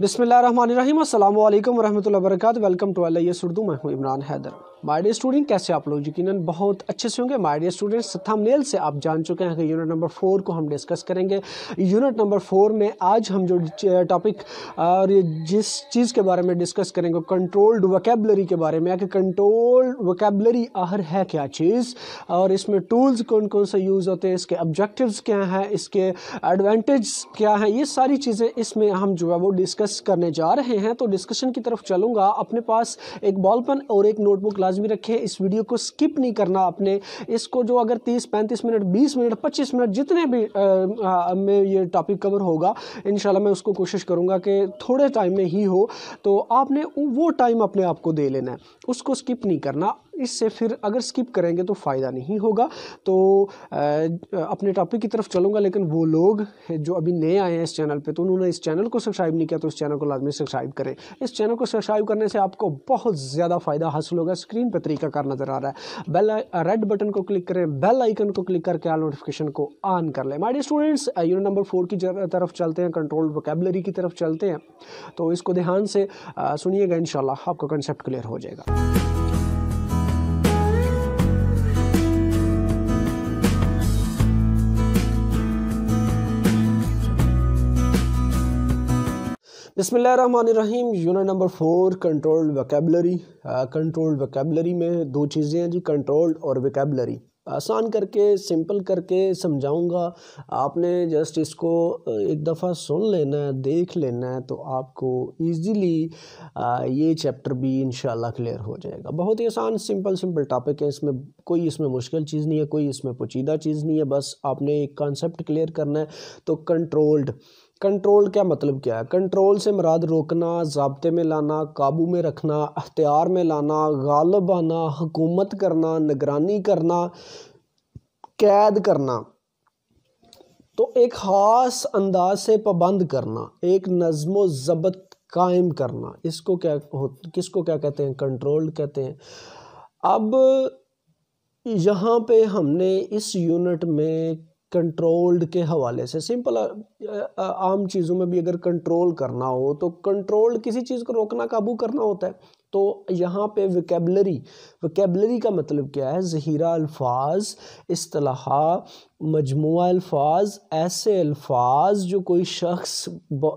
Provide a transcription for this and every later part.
बिसमीम अल्लाम वरहमल वेलकम टू एस उर्दू मैं हूँ Imran Haider my dear student कैसे आप लोग यकीन बहुत अच्छे से होंगे माय डियर स्टूडेंट्स थंबनेल से आप जान चुके हैं कि यूनिट नंबर फोर को हम डिस्कस करेंगे यूनिट नंबर फोर में आज हम जो टॉपिक और जिस चीज़ के बारे में डिस्कस करेंगे कंट्रोल्ड वकेबलरी के बारे में कंट्रोल्ड वकेबलरी आहर है क्या चीज़ और इसमें टूल्स कौन कौन से यूज़ होते हैं इसके ऑब्जेक्टिव क्या हैं इसके एडवांटेज क्या हैं ये सारी चीज़ें इसमें हम जो है वो डिस्कस डिस्कस करने जा रहे हैं तो डिस्कशन की तरफ चलूँगा अपने पास एक बॉल पेन और एक नोटबुक लाजमी रखें इस वीडियो को स्किप नहीं करना आपने इसको जो अगर तीस पैंतीस मिनट बीस मिनट पच्चीस मिनट जितने भी आ, आ, में ये टॉपिक कवर होगा इन मैं उसको कोशिश करूँगा कि थोड़े टाइम में ही हो तो आपने वो टाइम अपने आप को दे लेना है उसको स्किप नहीं करना इससे फिर अगर स्किप करेंगे तो फ़ायदा नहीं होगा तो अपने टॉपिक की तरफ चलूँगा लेकिन वो लोग जो अभी नए आए हैं इस चैनल पर तो उन्होंने इस चैनल को सब्सक्राइब नहीं किया तो इस चैनल को लाजमी सब्सक्राइब करें इस चैनल को सब्सक्राइब करने से आपको बहुत ज़्यादा फ़ायदा हासिल होगा स्क्रीन पर तरीका कार नज़र आ रहा है बेल रेड बटन को क्लिक करें बेल आइकन को क्लिक करके आल नोटिफिकेशन को ऑन कर लें my students unit number four की तरफ चलते हैं कंट्रोल वोकेबलरी की तरफ चलते हैं तो इसको ध्यान से सुनिएगा इन आपका कंसेप्ट क्लियर हो जाएगा बसमीम unit number four controlled vocabulary controlled vocabulary में दो चीज़ें हैं जी कंट्रोल्ड और वकेबलरी आसान करके सिंपल करके समझाऊंगा आपने जस्ट इसको एक दफ़ा सुन लेना है देख लेना है तो आपको इजीली ये चैप्टर भी इन क्लियर हो जाएगा बहुत ही आसान सिंपल सिंपल टॉपिक है इसमें कोई इसमें मुश्किल चीज़ नहीं है कोई इसमें पुचीदा चीज़ नहीं है बस आपने एक कॉन्सेप्ट क्लियर करना है तो कंट्रोल्ड कंट्रोल क्या मतलब क्या है कंट्रोल से मराद रोकना जबते में लाना काबू में रखना अख्तियार में लाना गालब आना हुकूमत करना निगरानी करना कैद करना तो एक ख़ास अंदाज से पाबंद करना एक नज़म ज़बत कायम करना इसको क्या हो किसको क्या कहते हैं कंट्रोल कहते हैं अब यहाँ पे हमने इस यूनिट में कंट्रोल्ड के हवाले से सिंपल आम चीज़ों में भी अगर कंट्रोल करना हो तो कंट्रोल्ड किसी चीज़ को रोकना काबू करना होता है तो यहाँ पे वकेबलरी वकेबलरी का मतलब क्या है जहीरा अल्फाज असलाहा मजमू अल्फाज ऐसे अल्फाज जो कोई शख्स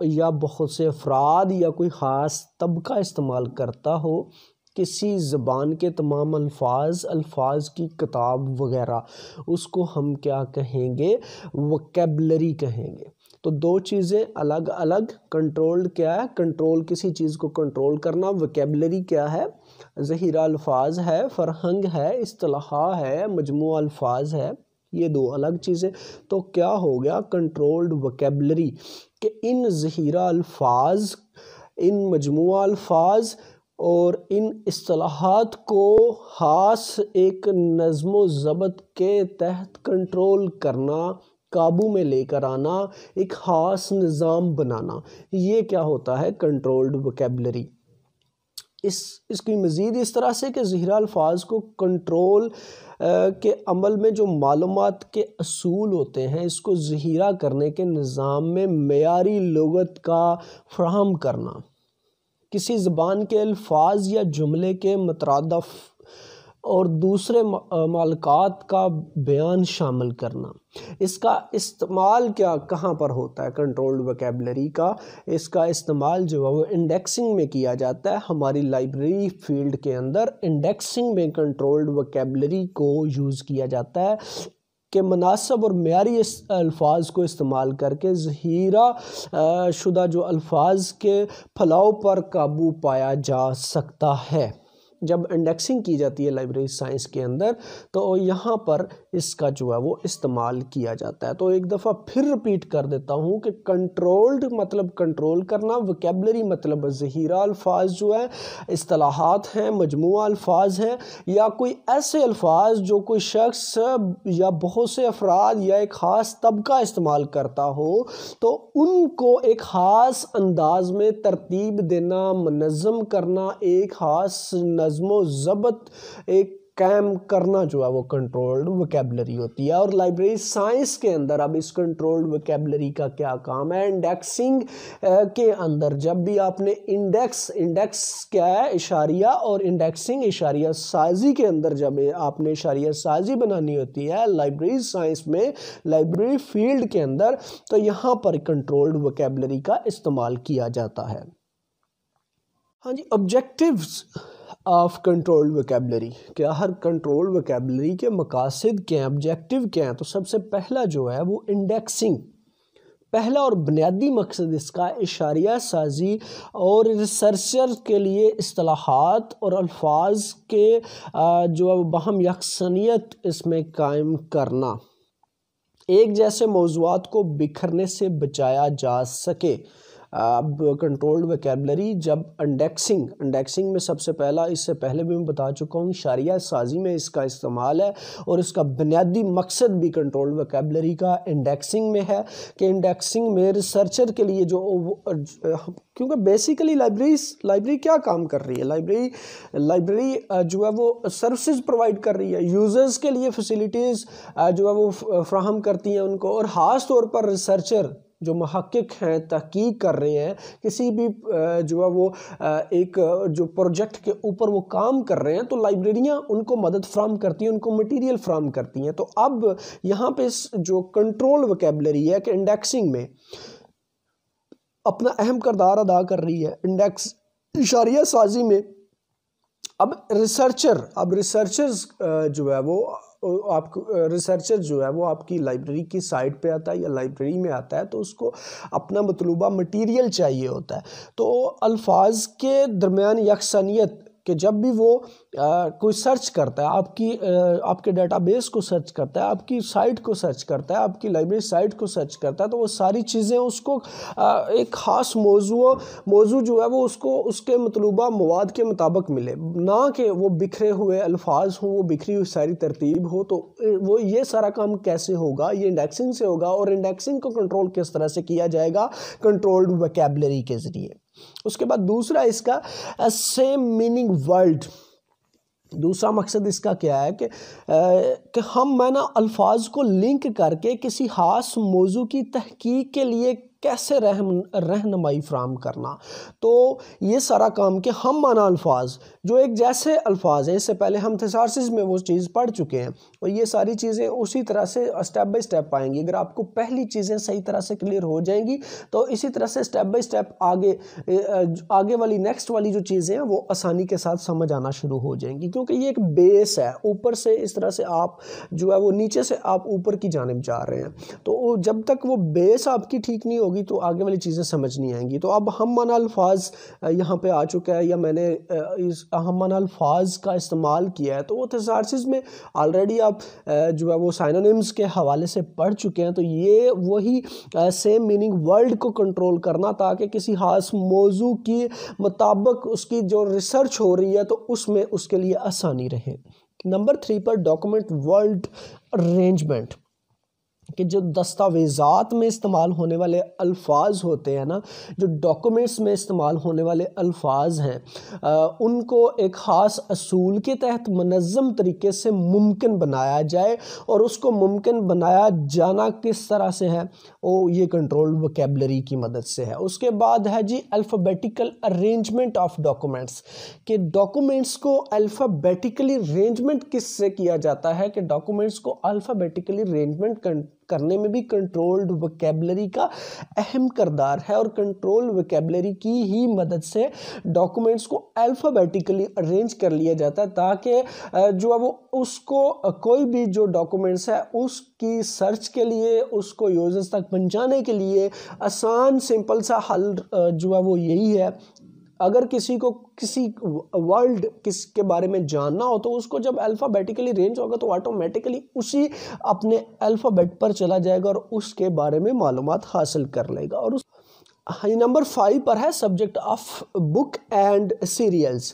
या बहुत से अफराद या कोई ख़ास तबका इस्तेमाल करता हो किसी ज़बान के तमाम अल्फाज अल्फाज की किताब वगैरह उसको हम क्या कहेंगे वकेबलरी कहेंगे तो दो चीज़ें अलग अलग कंट्रोल्ड क्या है कंट्रोल किसी चीज़ को कंट्रोल करना वकेबलरी क्या है जहीरा अल्फाज है फरहंग है असलाहा है मजमू अल्फाज है ये दो अलग चीज़ें तो क्या हो गया कंट्रोल्ड वकेबलरी कि इन जहीरा अल्फाज इन मजमू अल्फाज और इन असलाहत को खास एक नज़म ज़बत के तहत कंट्रोल करना काबू में लेकर आना एक ख़ास निज़ाम बनाना ये क्या होता है कंट्रोल्ड वकेबलरी इस इसकी मज़ीद इस तरह से कि ज़हरा अल्फाज को कंट्रोल के अमल में जो मालूम के असूल होते हैं इसको ज़हरा करने के निज़ाम में मैारी लगत का फ्राहम करना किसी ज़बान के अल्फाज या जुमले के मतरदफ़ और दूसरे मालकात का बयान शामिल करना इसका इस्तेमाल क्या कहाँ पर होता है कंट्रोल्ड वकेबलरी का इसका इस्तेमाल जो है वो इंडेक्सिंग में किया जाता है हमारी लाइब्रेरी फील्ड के अंदर इंडेक्सिंग में कंट्रोल्ड वकेबलरी को यूज़ किया जाता है के मुनासब और मैारी अल्फाज को इस्तेमाल करके जहीरा शुदा जो अल्फाज के फलाव पर काबू पाया जा सकता है जब इंडेक्सिंग की जाती है लाइब्रेरी साइंस के अंदर तो यहाँ पर इसका जो है वो इस्तेमाल किया जाता है तो एक दफ़ा फिर रिपीट कर देता हूँ कि कंट्रोल्ड मतलब कंट्रोल करना वकेबलरी मतलब जहीरा अल्फाज जो है असलाहत हैं मजमू अल्फाज हैं या कोई ऐसे अल्फाज जो कोई शख्स या बहुत से अफराद या एक ख़ास तबका इस्तेमाल करता हो तो उनको एक ख़ास अंदाज में तरतीब देना मनज़म करना एक ख़ास नज़म ज़बत एक कैम करना जो है वो कंट्रोल्ड वकेबलरी होती है और लाइब्रेरी साइंस के अंदर अब इस कंट्रोल्ड वकेबलरी का क्या काम है इंडेक्सिंग के अंदर जब भी आपने इंडेक्स इंडेक्स क्या है इशारिया और इंडेक्सिंग इशारिया साजी के अंदर जब आपने इशारिया साजी बनानी होती है लाइब्रेरी साइंस में लाइब्रेरी फील्ड के अंदर तो यहाँ पर कंट्रोल्ड वकेबलरी का इस्तेमाल किया जाता है हाँ जी ऑब्जेक्टिव्स ऑफ कंट्रोल वकेबलरी क्या हर कंट्रोल वकेबलरी के मकासद क्या हैं ऑब्जेक्टिव क्या हैं तो सबसे पहला जो है वो इंडेक्सिंग पहला और बुनियादी मकसद इसका इशारिया साजी और रिसर्चर के लिए असलाहत और अल्फाज के जो है बहम यकसनीत इसमें कायम करना एक जैसे मौजूद को बिखरने से बचाया जा सके अब कंट्रोल्ड वैकेबलरी जब इंडेक्सिंग इंडेक्सिंग में सबसे पहला इससे पहले भी मैं बता चुका हूँ शारिया साजी में इसका इस्तेमाल है और इसका बुनियादी मकसद भी कंट्रोल्ड वैकेबलरी का इंडेक्सिंग में है कि इंडेक्सिंग में रिसर्चर के लिए जो क्योंकि बेसिकली लाइब्रेरी लाइब्रेरी क्या काम कर रही है लाइब्रेरी लाइब्रेरी जो है वो सर्विसेज प्रोवाइड कर रही है यूज़र्स के लिए फैसिलिटीज़ जो है वो फ्राहम करती हैं उनको और ख़ास तौर पर रिसर्चर जो महक्क हैं तहकीक कर रहे हैं किसी भी जो है वो एक जो प्रोजेक्ट के ऊपर वो काम कर रहे हैं तो लाइब्रेरियाँ उनको मदद फ्राहम करती हैं उनको मटीरियल फ्राहम करती हैं तो अब यहाँ पे जो कंट्रोल वकेबलरी है कि इंडेक्सिंग में अपना अहम करदार अदा कर रही है इंडेक्स इशारिया साजी में अब रिसर्चर अब रिसर्चर्स जो है वो तो आप रिसर्चर जो है वो आपकी लाइब्रेरी की साइट पे आता है या लाइब्रेरी में आता है तो उसको अपना मतलूबा मटेरियल चाहिए होता है तो अल्फाज के दरमियान यकसानियत कि जब भी वो आ, कोई सर्च करता है आपकी आ, आपके डेटाबेस को सर्च करता है आपकी साइट को सर्च करता है आपकी लाइब्रेरी साइट को सर्च करता है तो वो सारी चीज़ें उसको आ, एक ख़ास मौजू मौजू जो है वो उसको उसके मतलूबा मवाद के मुताबिक मिले ना कि वो बिखरे हुए अल्फाज हों वो बिखरी हुई सारी तरतीब हो तो वो ये सारा काम कैसे होगा ये इंडेक्सिंग से होगा और इंडेक्सिंग को कंट्रोल किस तरह से किया जाएगा कंट्रोल्ड वैकेबलरी के ज़रिए उसके बाद दूसरा इसका सेम मीनिंग वर्ल्ड दूसरा मकसद इसका क्या है कि, आ, कि हम मैं ना अल्फाज को लिंक करके किसी खास मौजू की तहकीक के लिए कैसे रहन रहनमाई फ्राहम करना तो ये सारा काम कि हम माना अल्फाज जो एक जैसे अल्फाज हैं इससे पहले हम थेसारसिस में वो चीज़ पढ़ चुके हैं और ये सारी चीज़ें उसी तरह से स्टेप बाय स्टेप आएंगी अगर आपको पहली चीज़ें सही तरह से क्लियर हो जाएंगी तो इसी तरह से स्टेप बाय स्टेप आगे आगे वाली नेक्स्ट वाली जो चीज़ें हैं वो आसानी के साथ समझ आना शुरू हो जाएंगी क्योंकि ये एक बेस है ऊपर से इस तरह से आप जो है वो नीचे से आप ऊपर की जानब जा रहे हैं तो जब तक वो बेस आपकी ठीक नहीं होगी होगी तो आगे वाली चीज़ें समझ नहीं आएंगी तो अब हम माना अल्फाज यहाँ पे आ चुका है या मैंने इस हम माना अल्फाज का इस्तेमाल किया है तो वो थेसारसिस में ऑलरेडी आप जो है वो साइनोनिम्स के हवाले से पढ़ चुके हैं तो ये वही सेम मीनिंग वर्ल्ड को कंट्रोल करना ताकि किसी खास मौजू के मुताबिक उसकी जो रिसर्च हो रही है तो उसमें उसके लिए आसानी रहे नंबर थ्री पर डॉक्यूमेंट वर्ल्ड अरेंजमेंट कि जो दस्तावेज़ात में इस्तेमाल होने वाले अल्फाज होते हैं ना जो डॉक्यूमेंट्स में इस्तेमाल होने वाले अल्फाज हैं आ, उनको एक ख़ास असूल के तहत मनज़म तरीके से मुमकिन बनाया जाए और उसको मुमकिन बनाया जाना किस तरह से है वो ये कंट्रोल वकेबलरी की मदद से है उसके बाद है जी अल्फ़ाबेटिकल अरेंजमेंट ऑफ डॉक्यूमेंट्स कि डॉक्यूमेंट्स को अल्फ़ाबेटिकली अरेंजमेंट किस से किया जाता है कि डॉक्यूमेंट्स को अल्फ़ाबेटिकली अरेंजमेंट करने में भी कंट्रोल्ड वकेबलरी का अहम करदार है और कंट्रोल वकेबलरी की ही मदद से डॉक्यूमेंट्स को अल्फ़ाबेटिकली अरेंज कर लिया जाता है ताकि जो है वो उसको कोई भी जो डॉक्यूमेंट्स है उसकी सर्च के लिए उसको यूजर्स तक पहुंचाने के लिए आसान सिंपल सा हल जो है वो यही है अगर किसी को किसी वर्ल्ड किस के बारे में जानना हो तो उसको जब अल्फ़ाबेटिकली रेंज होगा तो ऑटोमेटिकली उसी अपने अल्फ़ाबेट पर चला जाएगा और उसके बारे में मालूम हासिल कर लेगा और उस नंबर फाइव पर है subject of book and serials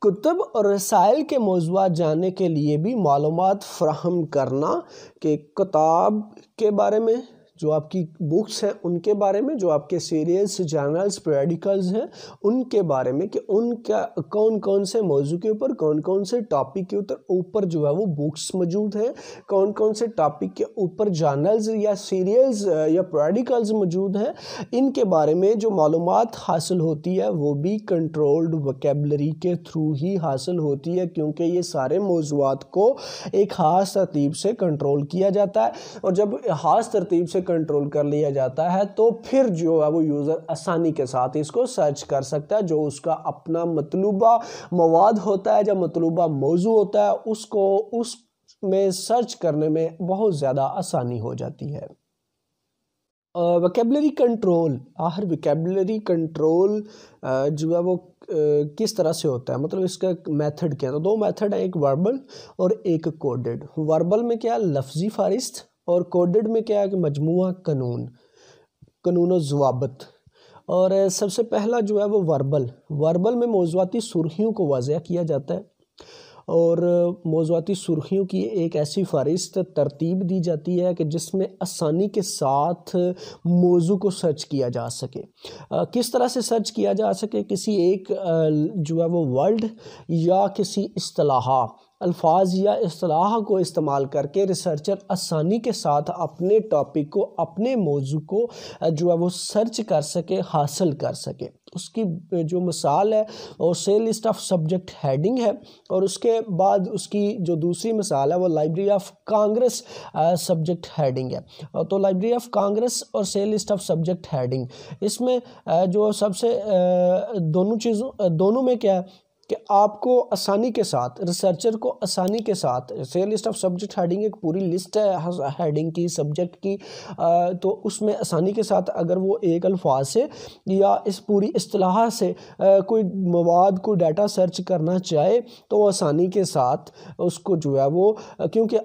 कुतब और रसायल के मौजूद जानने के लिए भी मालूम फ्राहम करना कि किताब के बारे में जो आपकी बुक्स हैं उनके बारे में जो आपके सीरियल्स जर्नल्स पेडिकल्स हैं उनके बारे में कि उनका कौन कौन से मौजू के ऊपर कौन कौन से टॉपिक के ऊपर ऊपर जो है वो बुक्स मौजूद हैं कौन कौन से टॉपिक के ऊपर जर्नल्स या सीरियल्स या पेडिकल्स मौजूद हैं इनके बारे में जो मालूम हासिल होती है वो भी कंट्रोल्ड वकेबलरी के थ्रू ही हासिल होती है क्योंकि ये सारे मौजूद को एक ख़ास तरतीब से कंट्रोल किया जाता है और जब ख़ास तरतीब से कंट्रोल कर लिया जाता है तो फिर जो है वो यूज़र आसानी के साथ इसको सर्च कर सकता है जो उसका अपना मतलूबा मवाद होता है जब मतलूबा मौजू होता है उसको उस में सर्च करने में बहुत ज़्यादा आसानी हो जाती है वकेबलरी कंट्रोल आहर वकेबलरी कंट्रोल जो है वो किस तरह से होता है मतलब इसका मेथड क्या है तो दो मेथड है एक वर्बल और एक कोडेड वर्बल में क्या लफ्ज़ी फारिस्त और कोडेड में क्या है कि मजमू कानून कानून जवाबत और सबसे पहला जो है वो वर्बल वर्बल में मौजूदी सुर्खियों को वाजिया किया जाता है और मौजूदी सुर्खियों की एक ऐसी फहरिस्त तरतीब दी जाती है कि जिसमें आसानी के साथ मौजू को सर्च किया जा सके आ, किस तरह से सर्च किया जा सके किसी एक आ, जो है वो वर्ल्ड या किसी असलाहा अल्फाज या असलाह को इस्तेमाल करके रिसर्चर आसानी के साथ अपने टॉपिक को अपने मौजू को जो है वो सर्च कर सके हासिल कर सके उसकी जो मिसाल है वो से लिस्ट ऑफ सब्जेक्ट हेडिंग है और उसके बाद उसकी जो दूसरी मिसाल है वो library of Congress subject heading है तो लाइब्रेरी ऑफ कांग्रेस और से लिस्ट ऑफ सब्जेक्ट हेडिंग इसमें जो सबसे दोनों चीज़ों दोनों में क्या है कि आपको आसानी के साथ रिसर्चर को आसानी के साथ से लिस्ट ऑफ सब्जेक्ट हेडिंग एक पूरी लिस्ट है हेडिंग की सब्जेक्ट की आ, तो उसमें आसानी के साथ अगर वो एक अल्फाज से या इस पूरी असलाह से आ, कोई मवाद को डाटा सर्च करना चाहे तो आसानी के साथ उसको जो है वो क्योंकि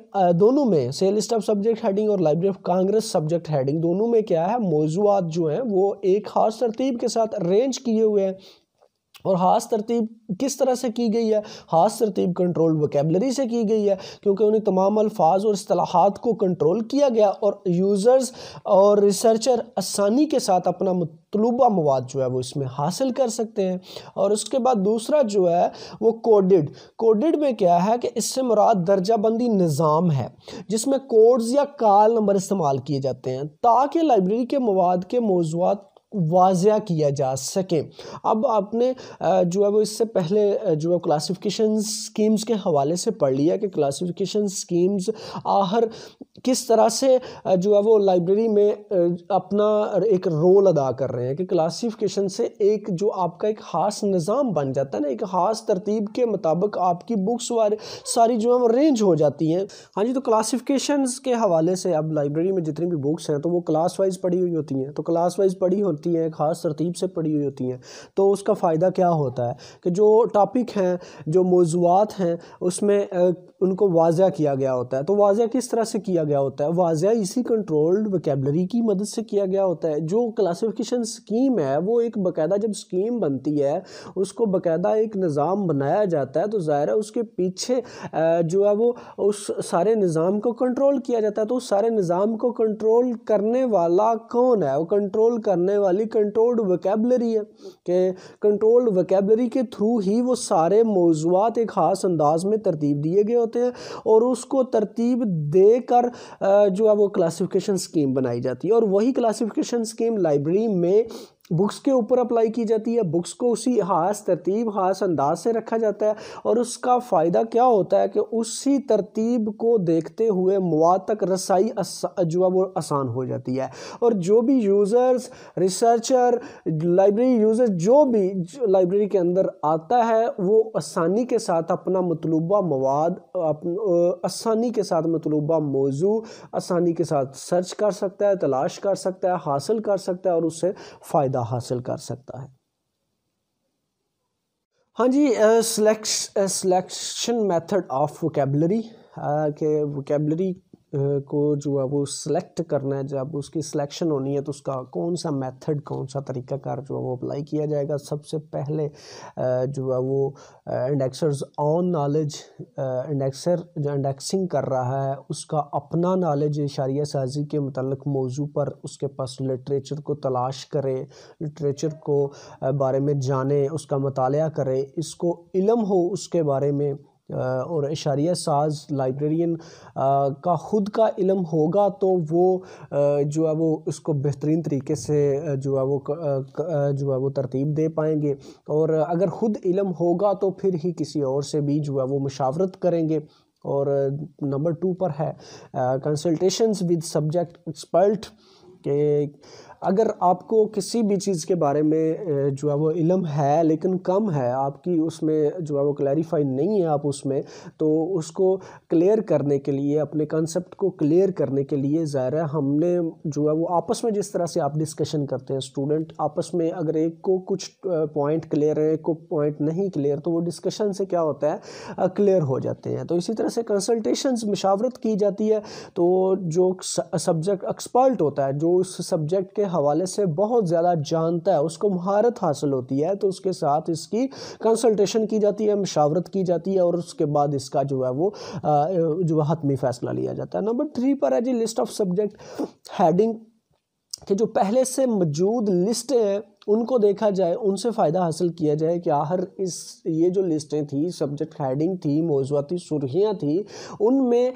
दोनों में से लिस्ट ऑफ सब्जेक्ट हेडिंग और library of Congress subject heading दोनों में क्या है मौजूद जो हैं वो एक खास तरतीब के साथ अरेंज किए हुए हैं और खास तरतीब किस तरह से की गई है खास तरतीब कंट्रोल वकेबलरी से की गई है क्योंकि उन्हें तमाम अल्फाज और असलाहत को कंट्रोल किया गया और यूज़र्स और रिसर्चर आसानी के साथ अपना मतलूबा मवाद जो है वो इसमें हासिल कर सकते हैं और उसके बाद दूसरा जो है वो कोडिड कोडिड में क्या है कि इससे मुराद दर्जाबंदी निज़ाम है जिसमें कोड्स या काल नंबर इस्तेमाल किए जाते हैं ताकि लाइब्रेरी के मवाद के मौजूद वाजिया किया जा सके अब आपने जो है वो इससे पहले जो है क्लासिफिकेशन स्कीम्स के हवाले से पढ़ लिया कि क्लासिफिकेशन स्कीम्स आहर किस तरह से जो है वो लाइब्रेरी में अपना एक रोल अदा कर रहे हैं कि क्लासिफिकेशन से एक जो आपका एक ख़ास निज़ाम बन जाता है ना एक ख़ास तरतीब के मुताबिक आपकी बुक्स वाले सारी जो है वो रेंज हो जाती हैं हाँ जी तो क्लासिफिकेशन के हवाले से अब लाइब्रेरी में जितनी भी बुक्स हैं तो वो क्लास वाइज पढ़ी हुई होती हैं तो क्लास वाइज पढ़ी हो होती हैं ख़ास तरतीब से पढ़ी हुई होती हैं तो उसका फ़ायदा क्या होता है कि जो टॉपिक हैं जो मौजूद हैं उसमें उनको वाजह किया गया होता है तो वाजह किस तरह से किया गया होता है वाजह इसी कंट्रोल्ड वकेबलरी की मदद से किया गया होता है जो क्लासिफिकेशन स्कीम है वो एक बाकायदा जब स्कीम बनती है उसको बाकायदा एक निज़ाम बनाया जाता है तो ज़ाहिर है उसके पीछे जो है वो उस सारे निज़ाम को कंट्रोल किया जाता है तो उस सारे निज़ाम को कंट्रोल करने वाला कौन है वो कंट्रोल करने वाली कंट्रोल्ड वकेबलरी है कि कंट्रोल्ड वकेबलरी के थ्रू ही वो सारे मौजूद एक ख़ास अंदाज में तरतीब दिए गए होते होते हैं और उसको तरतीब देकर जो है वो क्लासिफिकेशन स्कीम बनाई जाती है और वही क्लासिफिकेशन स्कीम लाइब्रेरी में बुक्स के ऊपर अप्लाई की जाती है बुक्स को उसी खास तरतीब खास अंदाज से रखा जाता है और उसका फ़ायदा क्या होता है कि उसी तरतीब को देखते हुए मवा तक रसाई जो है वो आसान हो जाती है और जो भी यूज़र्स रिसर्चर लाइब्रेरी यूज़र जो भी लाइब्रेरी के अंदर आता है वो आसानी के साथ अपना मतलूबा मवाद आसानी के साथ मतलूबा मौजू आसानी के साथ सर्च कर सकता है तलाश कर सकता है हासिल कर सकता है और उससे फ़ायदा फ़ायदा हासिल कर सकता है हाँ जी सिलेक्शन मेथड ऑफ वोकेबलरी के वोकेबलरी को जो है वो सिलेक्ट करना है जब उसकी सिलेक्शन होनी है तो उसका कौन सा मेथड कौन सा तरीक़ाकार जो है वो अप्लाई किया जाएगा सबसे पहले जो है वो इंडेक्सर्स ऑन नॉलेज इंडेक्सर जो इंडेक्सिंग कर रहा है उसका अपना नॉलेज इशारिया साजी के मतलब मौजू पर उसके पास लिटरेचर को तलाश करें लिटरेचर को बारे में जाने उसका मताल करें इसको इलम हो उसके बारे में और इशारिया साज लाइब्रेरियन का ख़ुद का इलम होगा तो वो जो है वो उसको बेहतरीन तरीके से जो है वो जो है वो तरतीब दे पाएंगे और अगर ख़ुद इलम होगा तो फिर ही किसी और से भी जो है वो मशावरत करेंगे और नंबर टू पर है कंसल्टेशंस विद सब्जेक्ट एक्सपर्ट के अगर आपको किसी भी चीज़ के बारे में जो है वो इलम है लेकिन कम है आपकी उसमें जो है वो क्लैरिफाई नहीं है आप उसमें तो उसको क्लियर करने के लिए अपने कंसेप्ट को क्लियर करने के लिए ज़ाहिर है हमने जो है वो आपस में जिस तरह से आप डिस्कशन करते हैं स्टूडेंट आपस में अगर एक को कुछ पॉइंट क्लियर है एक को पॉइंट नहीं क्लियर तो वो डिस्कशन से क्या होता है क्लियर हो जाते हैं तो इसी तरह से कंसल्टेशन मशावरत की जाती है तो जो सब्जेक्ट एक्सपर्ट होता है जो उस सब्जेक्ट के हवाले से बहुत ज़्यादा जानता है उसको महारत हासिल होती है तो उसके साथ इसकी कंसल्टेशन की जाती है मशावरत की जाती है और उसके बाद इसका जो है वो जो हतमी फैसला लिया जाता है नंबर थ्री पर है जी लिस्ट ऑफ सब्जेक्ट हैडिंग के जो पहले से मौजूद लिस्ट हैं उनको देखा जाए उनसे फ़ायदा हासिल किया जाए कि आहर इस ये जो लिस्टें थी सब्जेक्ट हेडिंग थी मौजूदी सुर्खियाँ थी उनमें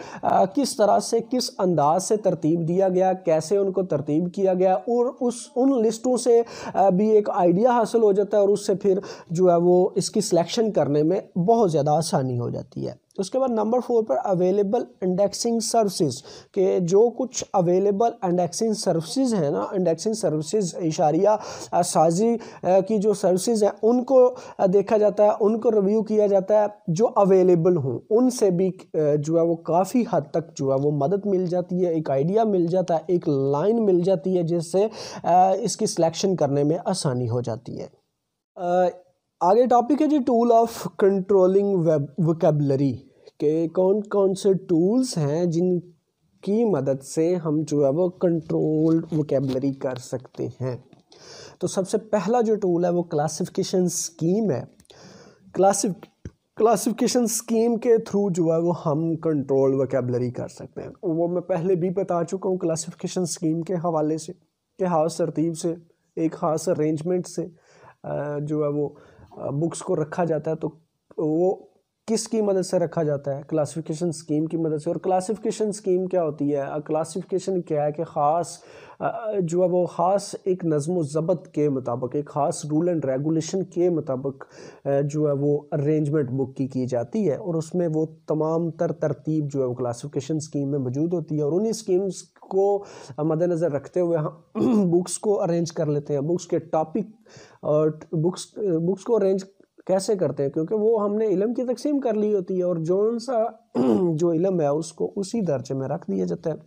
किस तरह से किस अंदाज से तरतीब दिया गया कैसे उनको तरतीब किया गया और उस उन लिस्टों से भी एक आइडिया हासिल हो जाता है और उससे फिर जो है वो इसकी सिलेक्शन करने में बहुत ज़्यादा आसानी हो जाती है उसके बाद नंबर फोर पर अवेलेबल इंडेक्सिंग सर्विसेज के जो कुछ अवेलेबल इंडेक्सिंग सर्विसेज हैं ना इंडेक्सिंग सर्विसेज इशारिया साजी की जो सर्विसेज हैं उनको देखा जाता है उनको रिव्यू किया जाता है जो अवेलेबल हों उनसे भी जो है वो काफ़ी हद तक जो है वो मदद मिल जाती है एक आइडिया मिल जाता है एक लाइन मिल जाती है जिससे इसकी सिलेक्शन करने में आसानी हो जाती है आगे टॉपिक है जी tool of controlling web vocabulary के कौन कौन से टूल्स हैं जिनकी मदद से हम जो है वो कंट्रोल्ड वोकेबलरी कर सकते हैं तो सबसे पहला जो टूल है वो क्लासिफिकेशन स्कीम है क्लासिफ क्लासिफिकेशन स्कीम के थ्रू जो है वो हम कंट्रोल वकेबलरी कर सकते हैं वो मैं पहले भी बता चुका हूँ क्लासिफिकेशन स्कीम के हवाले से के खास तरतीब से एक ख़ास अरेंजमेंट से जो है वो बुक्स को रखा जाता है तो वो किसकी मदद से रखा जाता है क्लासिफिकेशन स्कीम की मदद से और क्लासिफिकेशन स्कीम क्या होती है क्लासिफिकेशन क्या है कि ख़ास जो है वो ख़ास एक नज़म ज़बत के मुताबिक एक ख़ास रूल एंड रेगुलेशन के मुताबिक जो है वो अरेंजमेंट बुक की की जाती है और उसमें वो तमाम तर तरतीब जो है वो क्लासिफिकेशन स्कीम में मौजूद होती है और उन्हीं स्कीम्स को मद्दनज़र रखते हुए हम बुक्स को अरेंज कर लेते हैं बुक्स के टॉपिक और बुक्स बुक्स को अरेंज कैसे करते हैं क्योंकि वो हमने इलम की तकसीम कर ली होती है और जो सा जो इलम है उसको उसी दर्जे में रख दिया जाता है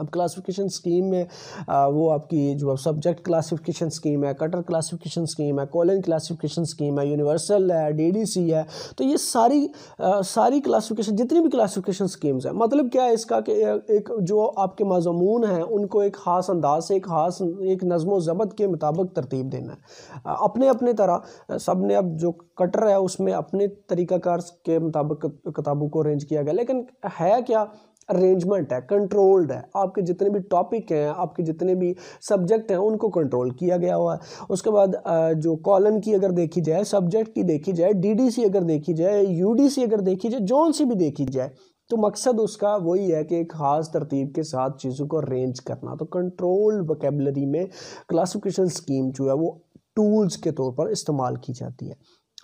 अब क्लासिफिकेशन स्कीम में आ, वो आपकी जो अब सब्जेक्ट क्लासिफिकेशन स्कीम है कटर क्लासिफिकेशन स्कीम है कॉलन क्लासिफिकेशन स्कीम है यूनिवर्सल है डीडीसी है तो ये सारी आ, सारी क्लासिफिकेशन जितनी भी क्लासिफिकेशन स्कीम्स हैं मतलब क्या है इसका कि एक जो आपके मजमून हैं उनको एक खास अंदाज से एक खास एक नज़म ज़बत के मुताबिक तरतीब देना है अपने अपने तरह सब ने अब जो कटर है उसमें अपने तरीक़ाकार के मुताबिक किताबों को अरेंज किया गया लेकिन है क्या अरेंजमेंट है कंट्रोल्ड है आपके जितने भी टॉपिक हैं आपके जितने भी सब्जेक्ट हैं उनको कंट्रोल किया गया हुआ है उसके बाद जो कॉलन की अगर देखी जाए सब्जेक्ट की देखी जाए डीडीसी अगर देखी जाए यूडीसी अगर देखी जाए जौन सी भी देखी जाए तो मकसद उसका वही है कि एक ख़ास तरतीब के साथ चीज़ों को अरेंज करना तो कंट्रोल वकेबलरी में क्लासिफिकेशन स्कीम जो है वो टूल्स के तौर पर इस्तेमाल की जाती है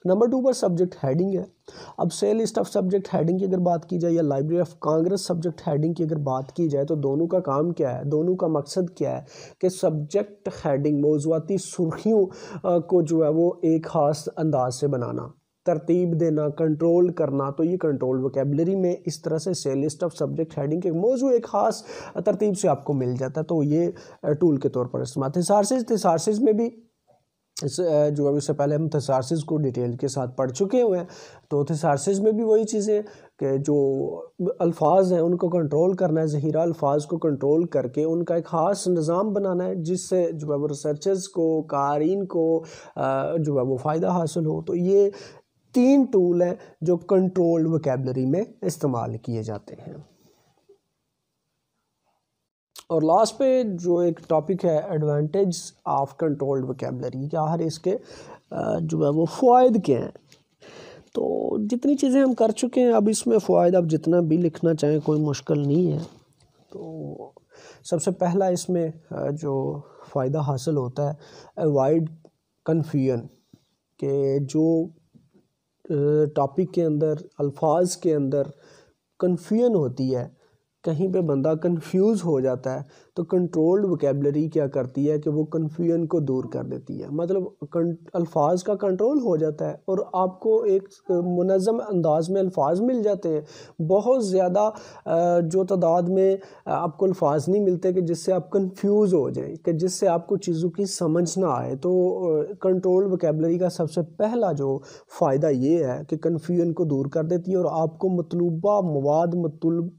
नंबर टू पर सब्जेक्ट हेडिंग है अब Sears list of subject heading की अगर बात की जाए या library of Congress subject heading की अगर बात की जाए तो दोनों का काम क्या है दोनों का मकसद क्या है कि सब्जेक्ट हेडिंग मौजूदी सुर्खियों को जो है वो एक खास अंदाज से बनाना तरतीब देना कंट्रोल करना तो ये कंट्रोल वकेबलरी में इस तरह से Sears list of subject heading के मौजू एक ख़ास तरतीब से आपको मिल जाता है तो ये टूल के तौर पर इस्तेमाल थे थिसारसिस में भी इस जो अभी उससे पहले हम थेसारसिस को डिटेल के साथ पढ़ चुके हुए हैं तो थेसारसिस में भी वही चीज़ें कि जो अल्फाज हैं उनको कंट्रोल करना है जहीरा अल्फाज को कंट्रोल करके उनका एक ख़ास निज़ाम बनाना है जिससे जो है वो रिसर्चर्स को कारीन को जो है वो फ़ायदा हासिल हो तो ये तीन टूल हैं जो कंट्रोल्ड वकेबलरी में इस्तेमाल किए जाते हैं और लास्ट पे जो एक टॉपिक है एडवांटेज ऑफ कंट्रोल्ड वकेबलरी क्या हर इसके जो है वो फ़ायद के हैं तो जितनी चीज़ें हम कर चुके हैं अब इसमें फ़वाद अब जितना भी लिखना चाहें कोई मुश्किल नहीं है तो सबसे पहला इसमें जो फ़ायदा हासिल होता है अवॉइड कन्फ्यूजन के जो टॉपिक के अंदर अल्फाज के अंदर कन्फ्यूजन होती है कहीं पे बंदा कंफ्यूज हो जाता है तो कंट्रोल्ड वकेबलरी क्या करती है कि वो कन्फ्यूजन को दूर कर देती है मतलब अल्फाज का कंट्रोल हो जाता है और आपको एक मनज़म अंदाज में अल्फाज मिल जाते हैं बहुत ज़्यादा जो तादाद में आपको अल्फाज नहीं मिलते कि जिससे आप कन्फ्यूज़ हो जाएं कि जिससे आपको चीज़ों की समझ ना आए तो कंट्रोल्ड वकेबलरी का सबसे पहला जो फ़ायदा ये है कि कन्फ्यूजन को दूर कर देती है और आपको मतलूबा मवाद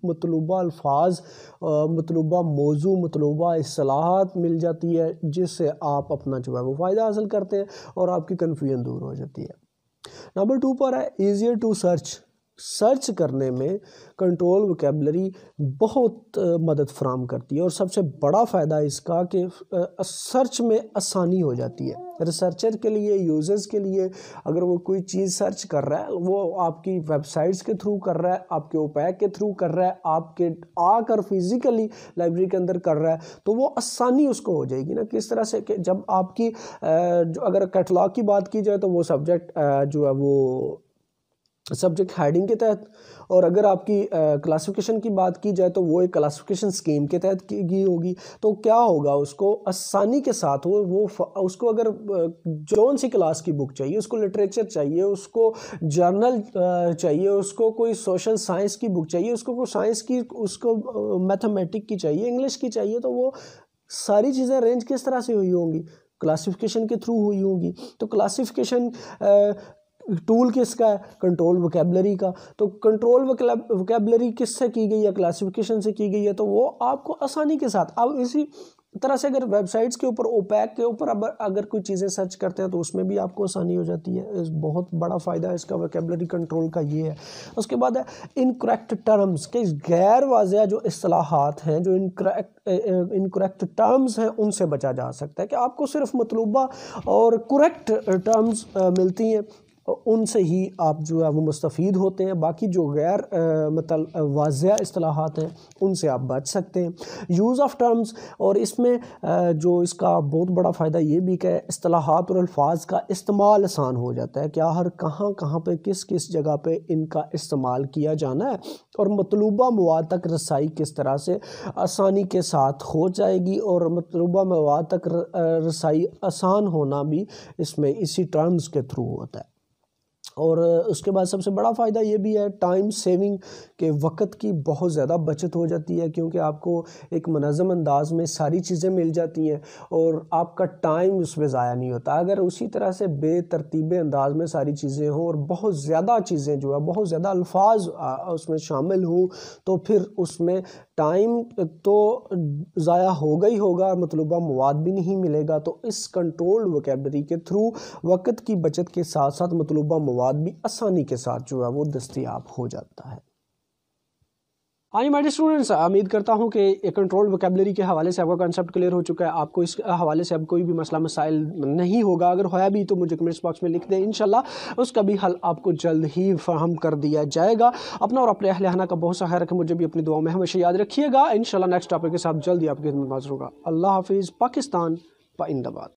मतलूबा अल्फाज मतलूबा मौजू मतलूबा असलाहत मिल जाती है जिससे आप अपना जो है वो फ़ायदा हासिल करते हैं और आपकी कन्फ्यूजन दूर हो जाती है नंबर टू पर है ईज़ियर टू सर्च सर्च करने में कंट्रोल वकेबलरी बहुत मदद फ्राहम करती है और सबसे बड़ा फ़ायदा इसका कि सर्च में आसानी हो जाती है रिसर्चर के लिए यूज़र्स के लिए अगर वो कोई चीज़ सर्च कर रहा है वो आपकी वेबसाइट्स के थ्रू कर रहा है आपके ओपैक के थ्रू कर रहा है आपके आकर फिज़िकली लाइब्रेरी के अंदर कर रहा है तो वो आसानी उसको हो जाएगी ना किस तरह से कि जब आपकी जो अगर कैटलाग की बात की जाए तो वो सब्जेक्ट जो है वो सब्जेक्ट हेडिंग के तहत और अगर आपकी क्लासिफिकेशन की बात की जाए तो वो एक क्लासिफिकेशन स्कीम के तहत की होगी तो क्या होगा उसको आसानी के साथ वो वो उसको अगर जौन सी क्लास की बुक चाहिए उसको लिटरेचर चाहिए उसको जर्नल चाहिए उसको कोई सोशल साइंस की बुक चाहिए उसको कोई साइंस की उसको मैथमेटिक की चाहिए इंग्लिश की चाहिए तो वो सारी चीज़ें अरेंज किस तरह से हुई होंगी क्लासिफिकेशन के थ्रू हुई होंगी तो क्लासिफिकेशन टूल किसका है कंट्रोल वोकेबलरी का तो कंट्रोल वोकेबलरी किससे की गई है क्लासिफिकेशन से की गई है तो वो आपको आसानी के साथ अब इसी तरह से अगर वेबसाइट्स के ऊपर ओपैक के ऊपर अब अगर कोई चीज़ें सर्च करते हैं तो उसमें भी आपको आसानी हो जाती है बहुत बड़ा फ़ायदा है इसका वोकेबलरी कंट्रोल का ये है उसके बाद है इनकरेक्ट टर्म्स के गैर वाजह जो असलाहत हैं जो इनकरेक्ट इनकरेक्ट टर्म्स हैं उनसे बचा जा सकता है कि आपको सिर्फ मतलूबा और करेक्ट टर्म्स मिलती हैं उनसे ही आप जो है वो मुस्तफ़ होते हैं बाकी जो गैर मतलब वाजिया असलाहत हैं उनसे आप बच सकते हैं यूज़ ऑफ टर्म्स और इसमें जो इसका बहुत बड़ा फ़ायदा ये भी कि असलाहत और अल्फाज का इस्तेमाल आसान हो जाता है क्या हर कहाँ कहाँ पर किस किस जगह पर इनका इस्तेमाल किया जाना है और मतलूबा मवाद तक रसाई किस तरह से आसानी के साथ हो जाएगी और मतलूबा मवाद तक रसाई आसान होना भी इसमें इसी टर्म्स के थ्रू होता है और उसके बाद सबसे बड़ा फ़ायदा ये भी है टाइम सेविंग के वक्त की बहुत ज़्यादा बचत हो जाती है क्योंकि आपको एक मनज़म अंदाज में सारी चीज़ें मिल जाती हैं और आपका टाइम उसमें ज़ाया नहीं होता अगर उसी तरह से बेतरतीब अंदाज में सारी चीज़ें हों और बहुत ज़्यादा चीज़ें जो है बहुत ज़्यादा अल्फाज उसमें शामिल हों तो फिर उसमें टाइम तो ज़ाया होगा ही होगा मतलूबा मवाद भी नहीं मिलेगा तो इस कंट्रोल्ड वकेबरी के थ्रू वक्त की बचत के साथ साथ मतलूबा मवाद मवाद भी आसानी के साथ जो है वो दस्तियाब हो जाता है आई माई स्टूडेंट्स उम्मीद करता हूँ कि एक कंट्रोल वोकेबलरी के हवाले से आपका कॉन्सेप्ट क्लियर हो चुका है आपको इस हवाले से अब कोई भी मसला मसाइल नहीं होगा अगर होया भी तो मुझे कमेंट्स बॉक्स में लिख दें इनशाला उसका भी हल आपको जल्द ही फ्राहम कर दिया जाएगा अपना और अपने अहलाना का बहुत सा ख्याल रखें मुझे भी अपनी दुआ में हमेशा याद रखिएगा इनशाला नेक्स्ट टॉपिक के साथ जल्द ही आपके हाजिर होगा अल्लाह हाफिज़ पाकिस्तान पाइंदाबाद